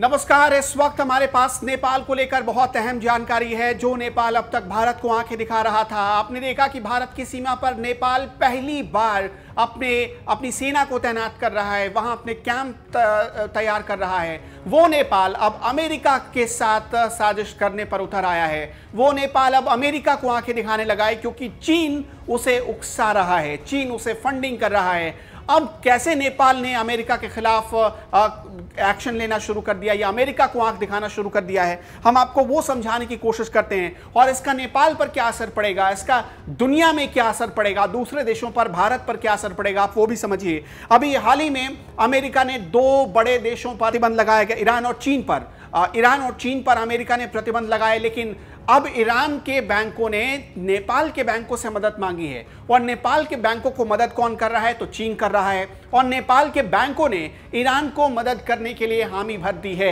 नमस्कार इस वक्त हमारे पास नेपाल को लेकर बहुत अहम जानकारी है जो नेपाल अब तक भारत को आंखें दिखा रहा था आपने देखा कि भारत की सीमा पर नेपाल पहली बार अपने अपनी सेना को तैनात कर रहा है वहां अपने कैंप तैयार कर रहा है वो नेपाल अब अमेरिका के साथ साजिश करने पर उतर आया है वो नेपाल अब अमेरिका को आंखें दिखाने लगा है क्योंकि चीन उसे उकसा रहा है चीन उसे फंडिंग कर रहा है अब कैसे नेपाल ने अमेरिका के खिलाफ एक्शन लेना शुरू कर दिया या अमेरिका को आंख दिखाना शुरू कर दिया है हम आपको वो समझाने की कोशिश करते हैं और इसका नेपाल पर क्या असर पड़ेगा इसका दुनिया में क्या असर पड़ेगा दूसरे देशों पर भारत पर क्या असर पड़ेगा आप वो भी समझिए अभी हाल ही में अमेरिका ने दो बड़े देशों पर प्रतिबंध लगाया गया ईरान और चीन पर ईरान और चीन पर अमेरिका ने प्रतिबंध लगाए लेकिन अब ईरान के बैंकों ने नेपाल के बैंकों से मदद मांगी है और नेपाल के बैंकों को मदद कौन कर रहा है तो चीन कर रहा है और नेपाल के बैंकों ने ईरान को मदद करने के लिए हामी भर दी है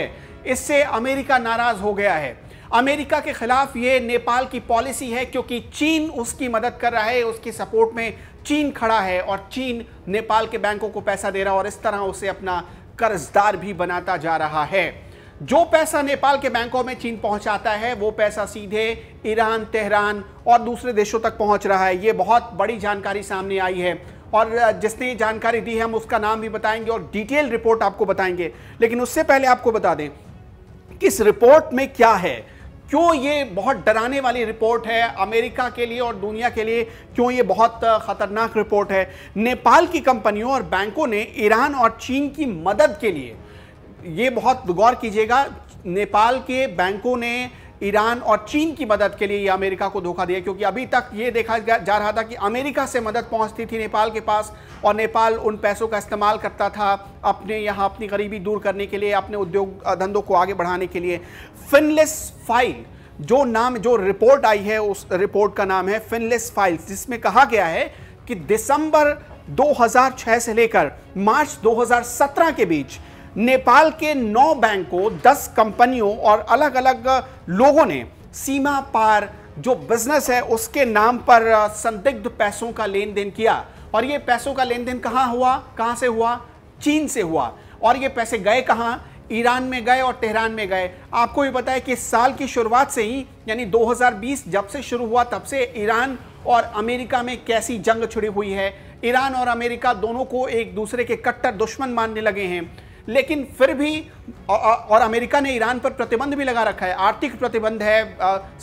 इससे अमेरिका नाराज हो गया है अमेरिका के खिलाफ ये नेपाल की पॉलिसी है क्योंकि चीन उसकी मदद कर रहा है उसकी सपोर्ट में चीन खड़ा है और चीन नेपाल के बैंकों को पैसा दे रहा है और इस तरह उसे अपना कर्जदार भी बनाता जा रहा है जो पैसा नेपाल के बैंकों में चीन पहुंचाता है वो पैसा सीधे ईरान तेहरान और दूसरे देशों तक पहुंच रहा है ये बहुत बड़ी जानकारी सामने आई है और जिसने जानकारी दी है हम उसका नाम भी बताएंगे और डिटेल रिपोर्ट आपको बताएंगे लेकिन उससे पहले आपको बता दें किस रिपोर्ट में क्या है क्यों ये बहुत डराने वाली रिपोर्ट है अमेरिका के लिए और दुनिया के लिए क्यों ये बहुत खतरनाक रिपोर्ट है नेपाल की कंपनियों और बैंकों ने ईरान और चीन की मदद के लिए ये बहुत गौर कीजिएगा नेपाल के बैंकों ने ईरान और चीन की मदद के लिए ये अमेरिका को धोखा दिया क्योंकि अभी तक ये देखा जा रहा था कि अमेरिका से मदद पहुंचती थी नेपाल के पास और नेपाल उन पैसों का इस्तेमाल करता था अपने यहाँ अपनी गरीबी दूर करने के लिए अपने उद्योग धंधों को आगे बढ़ाने के लिए फिनलेस फाइल जो नाम जो रिपोर्ट आई है उस रिपोर्ट का नाम है फिनलेस फाइल्स जिसमें कहा गया है कि दिसंबर 2006 से लेकर मार्च 2017 के बीच नेपाल के नौ बैंकों दस कंपनियों और अलग अलग लोगों ने सीमा पार जो बिजनेस है उसके नाम पर संदिग्ध पैसों का लेन देन किया और ये पैसों का लेन देन कहाँ हुआ कहाँ से हुआ चीन से हुआ और ये पैसे गए कहाँ ईरान में गए और तेहरान में गए आपको ये बताया कि साल की शुरुआत से ही यानी 2020 जब से शुरू हुआ तब से ईरान और अमेरिका में कैसी जंग छिड़ी हुई है ईरान और अमेरिका दोनों को एक दूसरे के कट्टर दुश्मन मानने लगे हैं लेकिन फिर भी और अमेरिका ने ईरान पर प्रतिबंध भी लगा रखा है आर्थिक प्रतिबंध है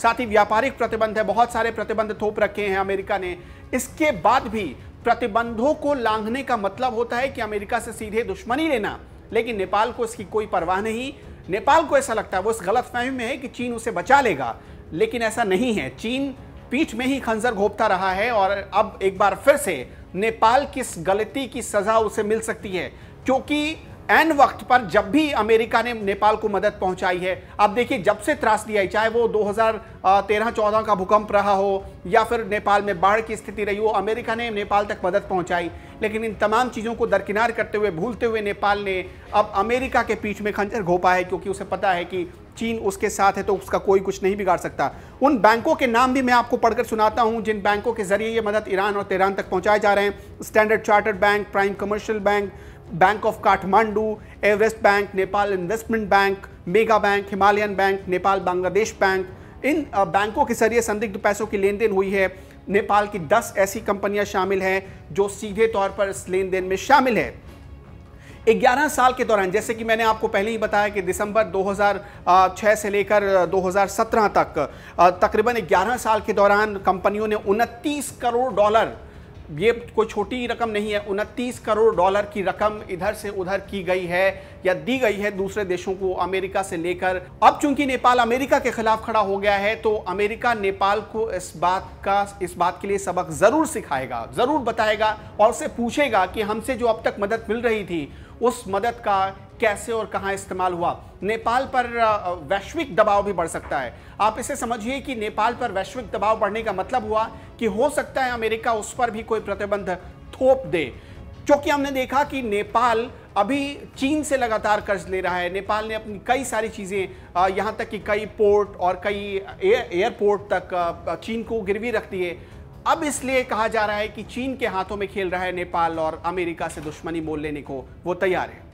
साथ ही व्यापारिक प्रतिबंध है बहुत सारे प्रतिबंध थोप रखे हैं अमेरिका ने इसके बाद भी प्रतिबंधों को लांघने का मतलब होता है कि अमेरिका से सीधे दुश्मनी लेना लेकिन नेपाल को इसकी कोई परवाह नहीं नेपाल को ऐसा लगता है वो इस गलत फहमी में है कि चीन उसे बचा लेगा लेकिन ऐसा नहीं है चीन पीठ में ही खंजर घोपता रहा है और अब एक बार फिर से नेपाल की इस गलती की सजा उसे मिल सकती है क्योंकि एन वक्त पर जब भी अमेरिका ने नेपाल को मदद पहुंचाई है आप देखिए जब से दिया है चाहे वो 2013-14 का भूकंप रहा हो या फिर नेपाल में बाढ़ की स्थिति रही हो अमेरिका ने नेपाल तक मदद पहुंचाई लेकिन इन तमाम चीज़ों को दरकिनार करते हुए भूलते हुए नेपाल ने अब अमेरिका के पीठ में खंजर घोपा है क्योंकि उसे पता है कि चीन उसके साथ है तो उसका कोई कुछ नहीं बिगाड़ सकता उन बैंकों के नाम भी मैं आपको पढ़कर सुनाता हूं जिन बैंकों के जरिए ये मदद ईरान और तेहरान तक पहुंचाए जा रहे हैं Standard Chartered Bank Prime Commercial Bank Bank of Kathmandu Everest Bank Nepal Investment Bank Mega Bank Himalayan Bank Nepal Bangladesh Bank इन बैंकों के जरिए संदिग्ध पैसों की लेन देन हुई है नेपाल की 10 ऐसी कंपनियां शामिल हैं जो सीधे तौर पर इस लेन देन में शामिल है 11 साल के दौरान जैसे कि मैंने आपको पहले ही बताया कि दिसंबर 2006 से लेकर 2017 तक तकरीबन 11 साल के दौरान कंपनियों ने उनतीस करोड़ डॉलर ये कोई छोटी रकम नहीं है उनतीस करोड़ डॉलर की रकम इधर से उधर की गई है या दी गई है दूसरे देशों को अमेरिका से लेकर अब चूंकि नेपाल अमेरिका के खिलाफ खड़ा हो गया है तो अमेरिका नेपाल को इस बात का इस बात के लिए सबक जरूर सिखाएगा जरूर बताएगा और उसे पूछेगा कि हमसे जो अब तक मदद मिल रही थी उस मदद का कैसे और कहां इस्तेमाल हुआ नेपाल पर वैश्विक दबाव भी बढ़ सकता है आप इसे समझिए कि नेपाल पर वैश्विक दबाव बढ़ने का मतलब हुआ कि हो सकता है अमेरिका उस पर भी कोई प्रतिबंध थोप दे क्योंकि हमने देखा कि नेपाल अभी चीन से लगातार कर्ज ले रहा है नेपाल ने अपनी कई सारी चीज़ें यहाँ तक कि कई पोर्ट और कई एयरपोर्ट तक चीन को गिरवी रख दिए अब इसलिए कहा जा रहा है कि चीन के हाथों में खेल रहा है नेपाल और अमेरिका से दुश्मनी मोल लेने को वो तैयार है